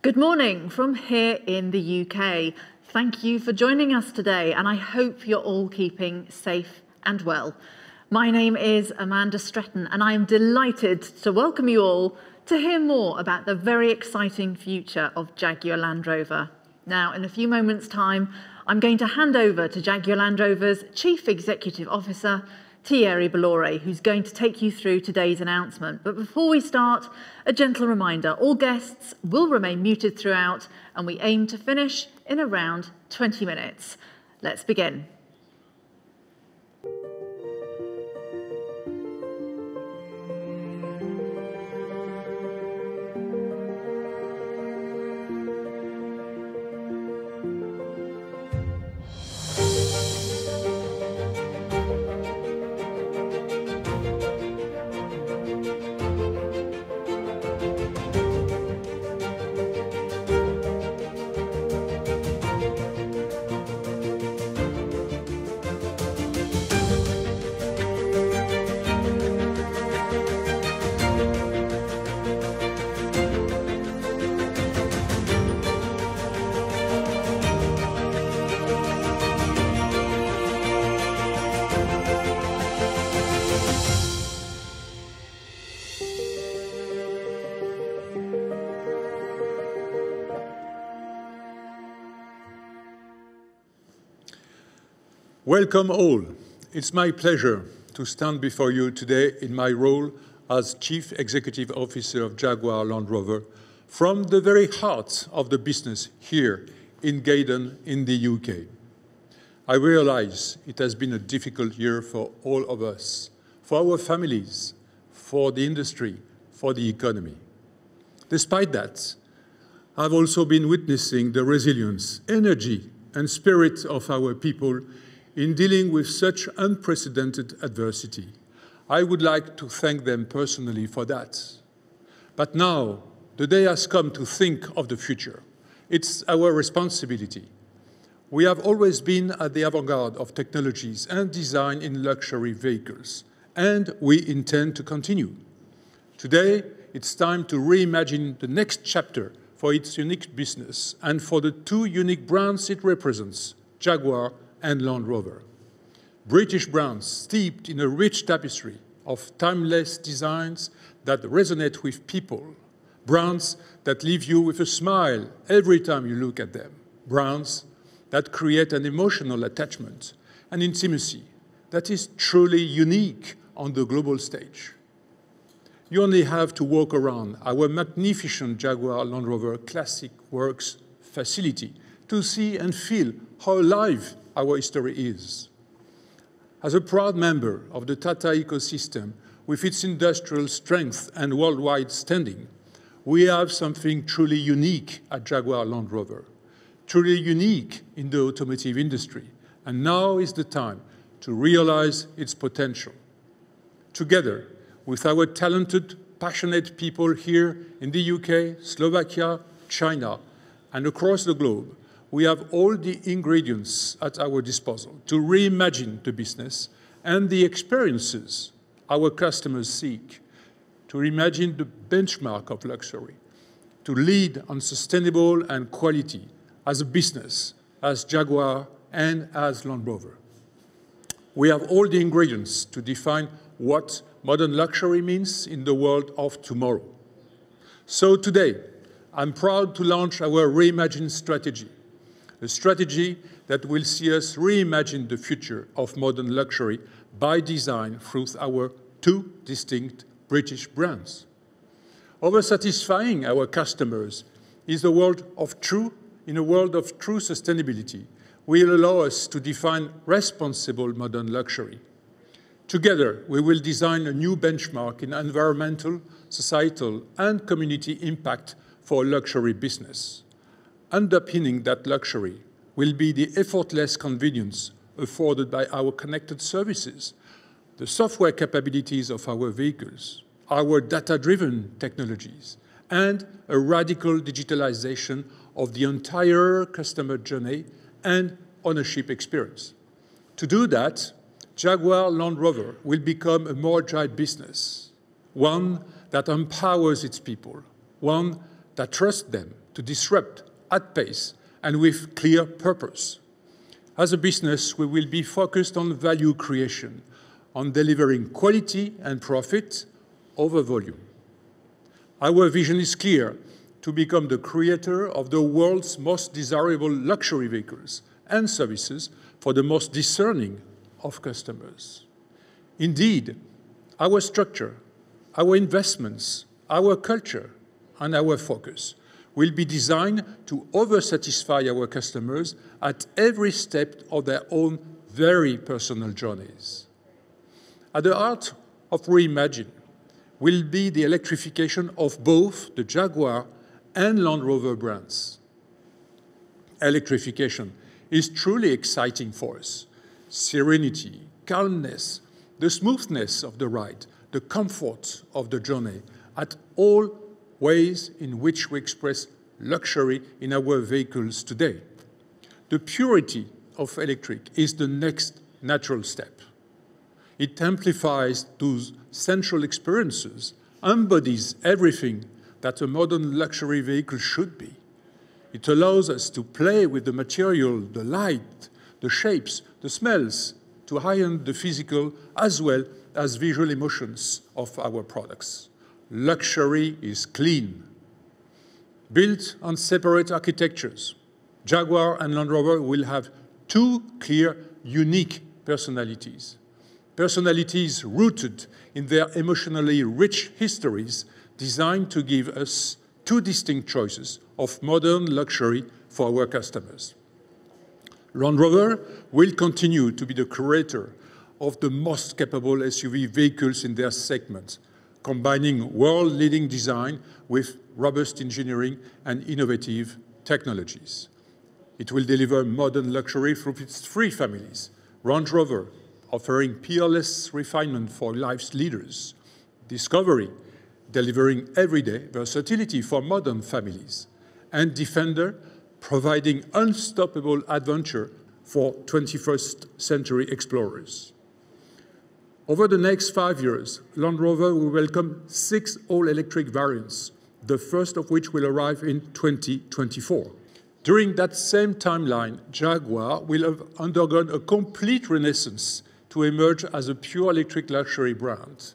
Good morning from here in the UK. Thank you for joining us today, and I hope you're all keeping safe and well. My name is Amanda Stretton, and I am delighted to welcome you all to hear more about the very exciting future of Jaguar Land Rover. Now, in a few moments' time, I'm going to hand over to Jaguar Land Rover's Chief Executive Officer, Thierry Bellore, who's going to take you through today's announcement. But before we start, a gentle reminder, all guests will remain muted throughout and we aim to finish in around 20 minutes. Let's begin. Welcome all. It's my pleasure to stand before you today in my role as Chief Executive Officer of Jaguar Land Rover from the very heart of the business here in Gaydon in the UK. I realize it has been a difficult year for all of us, for our families, for the industry, for the economy. Despite that, I've also been witnessing the resilience, energy, and spirit of our people in dealing with such unprecedented adversity. I would like to thank them personally for that. But now, the day has come to think of the future. It's our responsibility. We have always been at the avant-garde of technologies and design in luxury vehicles, and we intend to continue. Today, it's time to reimagine the next chapter for its unique business and for the two unique brands it represents, Jaguar and Land Rover. British brands steeped in a rich tapestry of timeless designs that resonate with people. Brands that leave you with a smile every time you look at them. Brands that create an emotional attachment and intimacy that is truly unique on the global stage. You only have to walk around our magnificent Jaguar Land Rover Classic Works facility to see and feel how alive our history is. As a proud member of the Tata ecosystem, with its industrial strength and worldwide standing, we have something truly unique at Jaguar Land Rover, truly unique in the automotive industry, and now is the time to realize its potential. Together with our talented, passionate people here in the UK, Slovakia, China, and across the globe, we have all the ingredients at our disposal to reimagine the business and the experiences our customers seek, to reimagine the benchmark of luxury, to lead on sustainable and quality as a business, as Jaguar and as Land Rover. We have all the ingredients to define what modern luxury means in the world of tomorrow. So today, I'm proud to launch our reimagined strategy, a strategy that will see us reimagine the future of modern luxury by design through our two distinct British brands. Over satisfying our customers is a world of true, in a world of true sustainability, will allow us to define responsible modern luxury. Together, we will design a new benchmark in environmental, societal, and community impact for luxury business. Underpinning that luxury will be the effortless convenience afforded by our connected services, the software capabilities of our vehicles, our data-driven technologies, and a radical digitalization of the entire customer journey and ownership experience. To do that, Jaguar Land Rover will become a more agile business, one that empowers its people, one that trusts them to disrupt at pace and with clear purpose. As a business, we will be focused on value creation, on delivering quality and profit over volume. Our vision is clear, to become the creator of the world's most desirable luxury vehicles and services for the most discerning of customers. Indeed, our structure, our investments, our culture, and our focus will be designed to over-satisfy our customers at every step of their own very personal journeys. At the heart of Reimagine will be the electrification of both the Jaguar and Land Rover brands. Electrification is truly exciting for us. Serenity, calmness, the smoothness of the ride, the comfort of the journey at all ways in which we express luxury in our vehicles today. The purity of electric is the next natural step. It amplifies those central experiences, embodies everything that a modern luxury vehicle should be. It allows us to play with the material, the light, the shapes, the smells, to heighten the physical as well as visual emotions of our products luxury is clean. Built on separate architectures, Jaguar and Land Rover will have two clear, unique personalities. Personalities rooted in their emotionally rich histories designed to give us two distinct choices of modern luxury for our customers. Land Rover will continue to be the creator of the most capable SUV vehicles in their segments combining world-leading design with robust engineering and innovative technologies. It will deliver modern luxury through its three families, Range Rover, offering peerless refinement for life's leaders, Discovery, delivering everyday versatility for modern families, and Defender, providing unstoppable adventure for 21st century explorers. Over the next five years, Land Rover will welcome six all-electric variants, the first of which will arrive in 2024. During that same timeline, Jaguar will have undergone a complete renaissance to emerge as a pure electric luxury brand.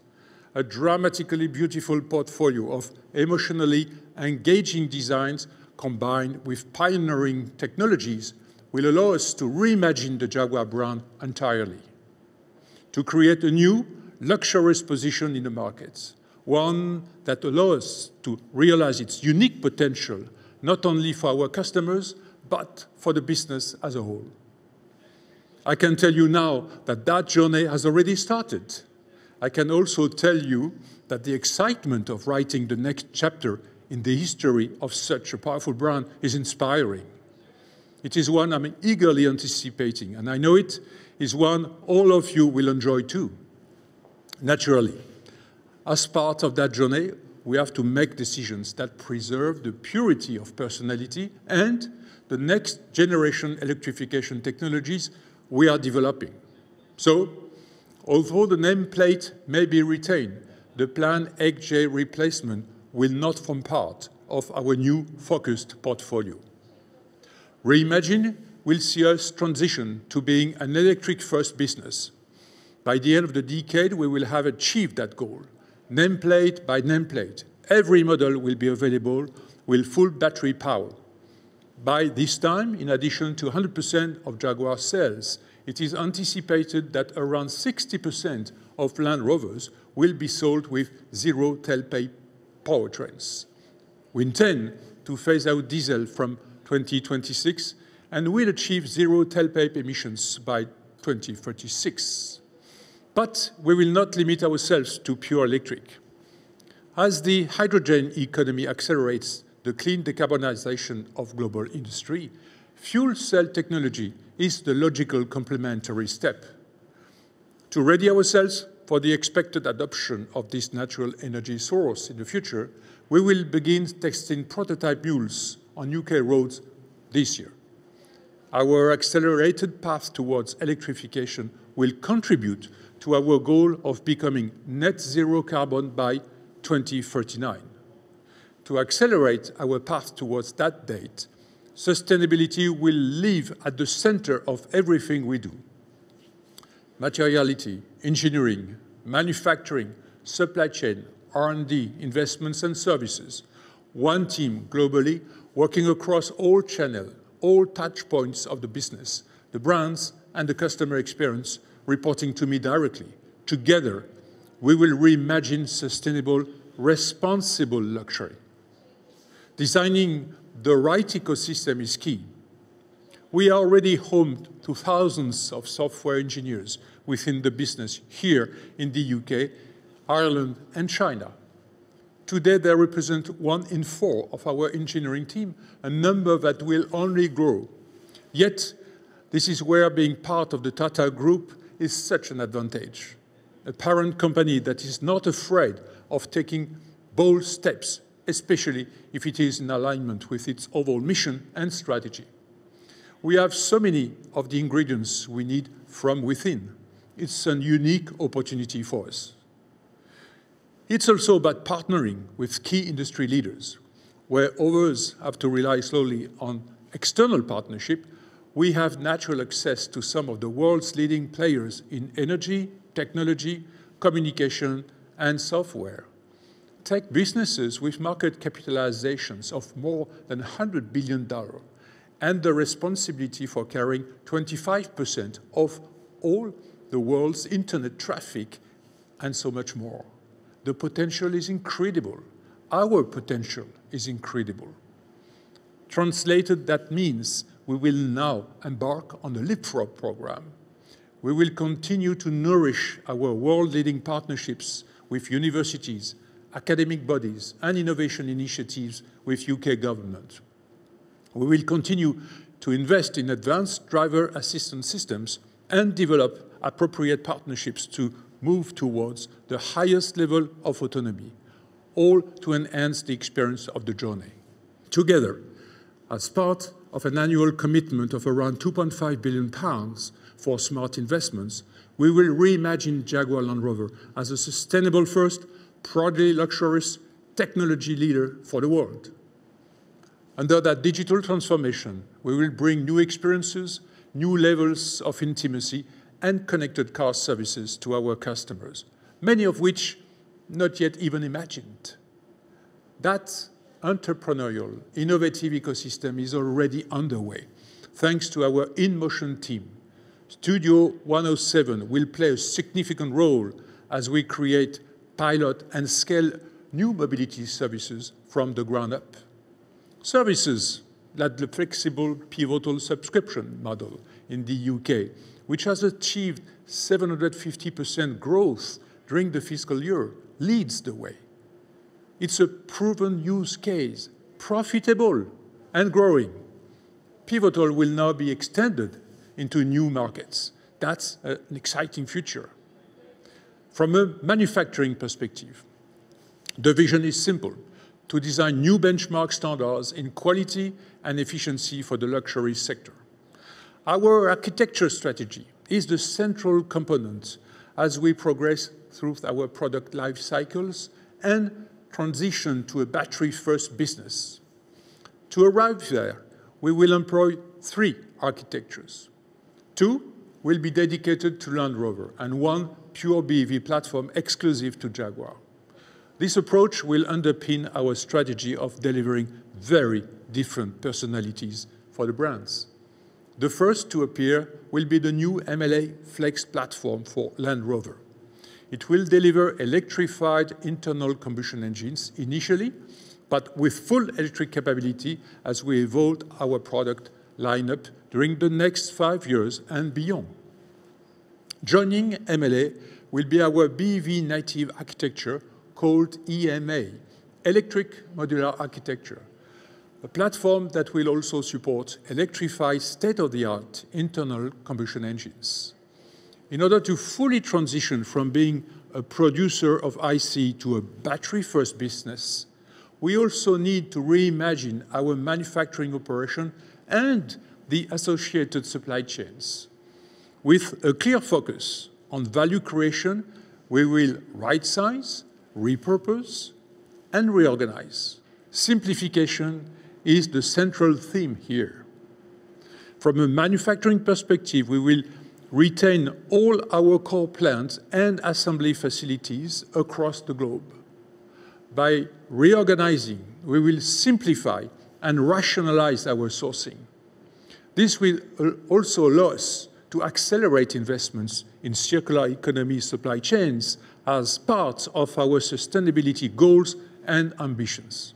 A dramatically beautiful portfolio of emotionally engaging designs combined with pioneering technologies will allow us to reimagine the Jaguar brand entirely to create a new luxurious position in the markets, one that allows us to realize its unique potential, not only for our customers, but for the business as a whole. I can tell you now that that journey has already started. I can also tell you that the excitement of writing the next chapter in the history of such a powerful brand is inspiring. It is one I'm eagerly anticipating, and I know it is one all of you will enjoy too. Naturally, as part of that journey, we have to make decisions that preserve the purity of personality and the next generation electrification technologies we are developing. So, although the nameplate may be retained, the planned XJ replacement will not form part of our new focused portfolio. Reimagine will see us transition to being an electric-first business. By the end of the decade, we will have achieved that goal. Nameplate by nameplate, every model will be available with full battery power. By this time, in addition to 100% of Jaguar sales, it is anticipated that around 60% of Land Rovers will be sold with zero tailpipe powertrains. We intend to phase out diesel from 2026 and will achieve zero tailpipe emissions by 2036. But we will not limit ourselves to pure electric. As the hydrogen economy accelerates the clean decarbonization of global industry, fuel cell technology is the logical complementary step. To ready ourselves for the expected adoption of this natural energy source in the future, we will begin testing prototype mules on UK roads this year. Our accelerated path towards electrification will contribute to our goal of becoming net zero carbon by 2039. To accelerate our path towards that date, sustainability will live at the center of everything we do. Materiality, engineering, manufacturing, supply chain, R&D, investments and services. One team globally working across all channels, all touch points of the business, the brands and the customer experience reporting to me directly. Together, we will reimagine sustainable, responsible luxury. Designing the right ecosystem is key. We are already home to thousands of software engineers within the business here in the UK, Ireland, and China. Today, they represent one in four of our engineering team, a number that will only grow. Yet, this is where being part of the Tata Group is such an advantage. A parent company that is not afraid of taking bold steps, especially if it is in alignment with its overall mission and strategy. We have so many of the ingredients we need from within. It's a unique opportunity for us. It's also about partnering with key industry leaders, where others have to rely slowly on external partnership, we have natural access to some of the world's leading players in energy, technology, communication, and software. Tech businesses with market capitalizations of more than $100 billion and the responsibility for carrying 25% of all the world's internet traffic and so much more. The potential is incredible. Our potential is incredible. Translated, that means we will now embark on the leapfrog program. We will continue to nourish our world-leading partnerships with universities, academic bodies, and innovation initiatives with UK government. We will continue to invest in advanced driver assistance systems and develop appropriate partnerships to move towards the highest level of autonomy, all to enhance the experience of the journey. Together, as part of an annual commitment of around 2.5 billion pounds for smart investments, we will reimagine Jaguar Land Rover as a sustainable first, proudly luxurious technology leader for the world. Under that digital transformation, we will bring new experiences, new levels of intimacy, and connected car services to our customers, many of which not yet even imagined. That entrepreneurial, innovative ecosystem is already underway, thanks to our In Motion team. Studio 107 will play a significant role as we create, pilot, and scale new mobility services from the ground up. Services like the flexible pivotal subscription model in the UK which has achieved 750% growth during the fiscal year, leads the way. It's a proven use case, profitable and growing. Pivotal will now be extended into new markets. That's an exciting future. From a manufacturing perspective, the vision is simple, to design new benchmark standards in quality and efficiency for the luxury sector. Our architecture strategy is the central component as we progress through our product life cycles and transition to a battery-first business. To arrive there, we will employ three architectures. Two will be dedicated to Land Rover and one pure BEV platform exclusive to Jaguar. This approach will underpin our strategy of delivering very different personalities for the brands. The first to appear will be the new MLA Flex platform for Land Rover. It will deliver electrified internal combustion engines initially, but with full electric capability as we evolve our product lineup during the next five years and beyond. Joining MLA will be our BEV native architecture called EMA, Electric Modular Architecture, a platform that will also support electrified state-of-the-art internal combustion engines. In order to fully transition from being a producer of IC to a battery-first business, we also need to reimagine our manufacturing operation and the associated supply chains. With a clear focus on value creation, we will right-size, repurpose, and reorganize. Simplification is the central theme here. From a manufacturing perspective, we will retain all our core plants and assembly facilities across the globe. By reorganizing, we will simplify and rationalize our sourcing. This will also allow us to accelerate investments in circular economy supply chains as part of our sustainability goals and ambitions.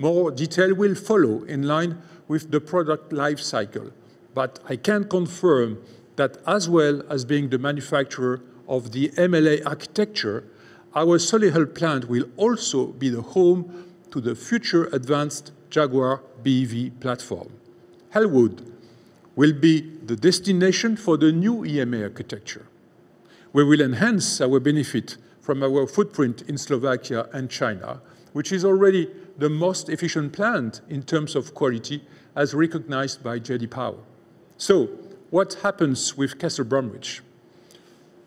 More detail will follow in line with the product life cycle, but I can confirm that as well as being the manufacturer of the MLA architecture, our Solihull plant will also be the home to the future advanced Jaguar BEV platform. Hellwood will be the destination for the new EMA architecture. We will enhance our benefit from our footprint in Slovakia and China, which is already the most efficient plant in terms of quality as recognized by J.D. Power. So what happens with Castle Bromwich?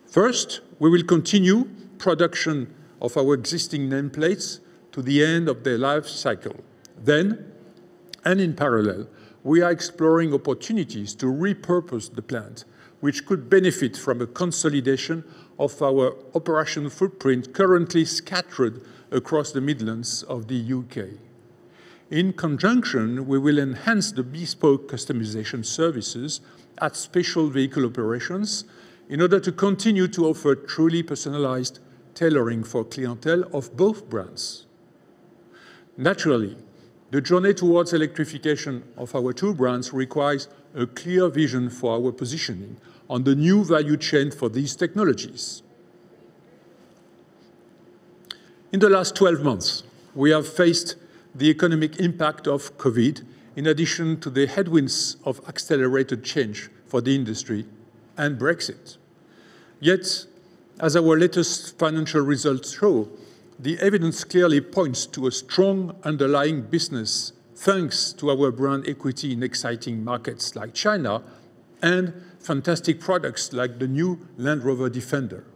First, we will continue production of our existing nameplates to the end of their life cycle. Then, and in parallel, we are exploring opportunities to repurpose the plant, which could benefit from a consolidation of our operational footprint currently scattered across the Midlands of the UK. In conjunction, we will enhance the bespoke customization services at special vehicle operations in order to continue to offer truly personalized tailoring for clientele of both brands. Naturally, the journey towards electrification of our two brands requires a clear vision for our positioning on the new value chain for these technologies. In the last 12 months, we have faced the economic impact of COVID, in addition to the headwinds of accelerated change for the industry and Brexit. Yet, as our latest financial results show, the evidence clearly points to a strong underlying business thanks to our brand equity in exciting markets like China and fantastic products like the new Land Rover Defender.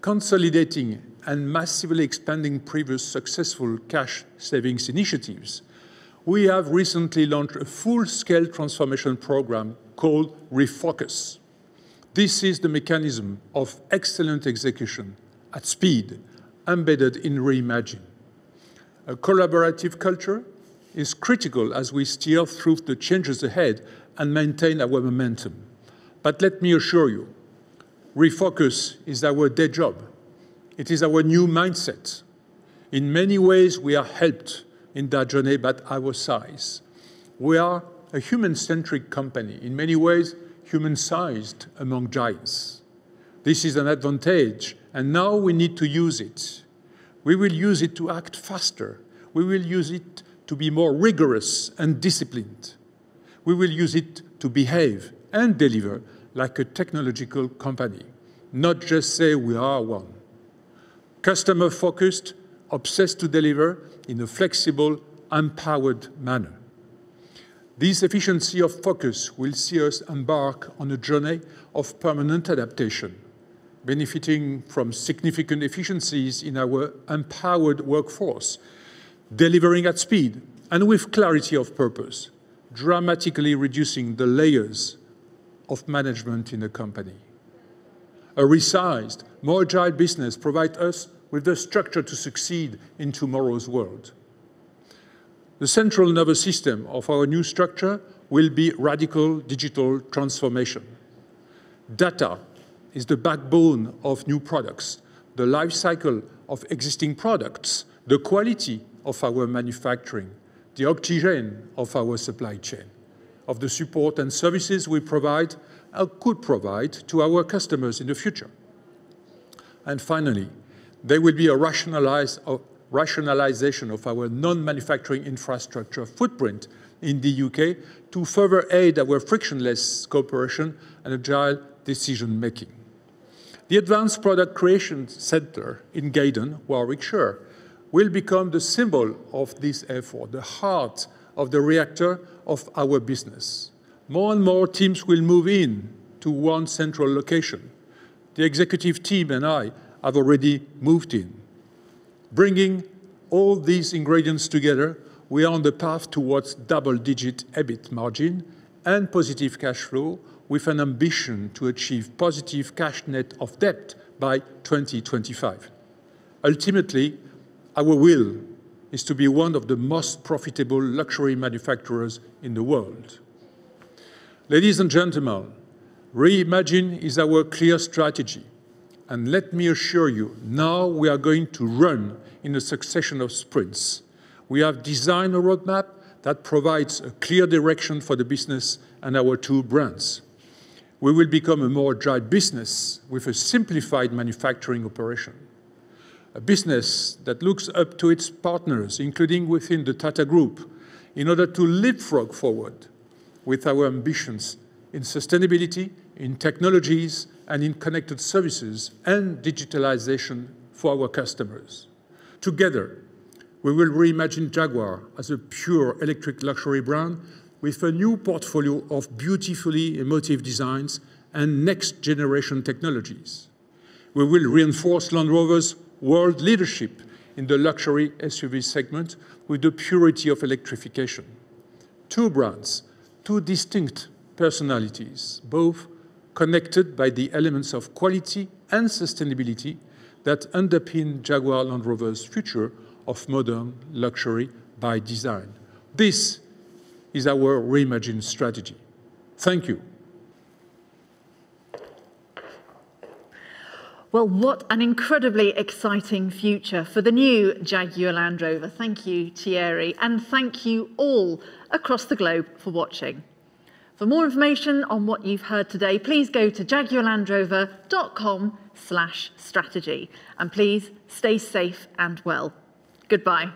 Consolidating and massively expanding previous successful cash savings initiatives, we have recently launched a full-scale transformation program called Refocus. This is the mechanism of excellent execution at speed, embedded in Reimagine. A collaborative culture is critical as we steer through the changes ahead and maintain our momentum. But let me assure you, Refocus is our day job it is our new mindset. In many ways, we are helped in that journey by our size. We are a human-centric company, in many ways human-sized among giants. This is an advantage, and now we need to use it. We will use it to act faster. We will use it to be more rigorous and disciplined. We will use it to behave and deliver like a technological company, not just say we are one customer-focused, obsessed to deliver in a flexible, empowered manner. This efficiency of focus will see us embark on a journey of permanent adaptation, benefiting from significant efficiencies in our empowered workforce, delivering at speed and with clarity of purpose, dramatically reducing the layers of management in the company a resized, more agile business provides us with the structure to succeed in tomorrow's world. The central nervous system of our new structure will be radical digital transformation. Data is the backbone of new products, the life cycle of existing products, the quality of our manufacturing, the oxygen of our supply chain, of the support and services we provide, uh, could provide to our customers in the future. And finally, there will be a uh, rationalization of our non-manufacturing infrastructure footprint in the U.K. to further aid our frictionless cooperation and agile decision-making. The Advanced Product Creation Centre in Gaydon, Warwickshire, will become the symbol of this effort, the heart of the reactor of our business more and more teams will move in to one central location. The executive team and I have already moved in. Bringing all these ingredients together, we are on the path towards double-digit EBIT margin and positive cash flow with an ambition to achieve positive cash net of debt by 2025. Ultimately, our will is to be one of the most profitable luxury manufacturers in the world. Ladies and gentlemen, reimagine is our clear strategy. And let me assure you, now we are going to run in a succession of sprints. We have designed a roadmap that provides a clear direction for the business and our two brands. We will become a more agile business with a simplified manufacturing operation. A business that looks up to its partners, including within the Tata Group, in order to leapfrog forward with our ambitions in sustainability, in technologies, and in connected services and digitalization for our customers. Together, we will reimagine Jaguar as a pure electric luxury brand with a new portfolio of beautifully emotive designs and next-generation technologies. We will reinforce Land Rover's world leadership in the luxury SUV segment with the purity of electrification. Two brands two distinct personalities, both connected by the elements of quality and sustainability that underpin Jaguar Land Rover's future of modern luxury by design. This is our reimagined strategy. Thank you. Well, what an incredibly exciting future for the new Jaguar Land Rover. Thank you, Thierry, and thank you all across the globe for watching. For more information on what you've heard today, please go to jaguarlandrover.com slash strategy. And please stay safe and well. Goodbye.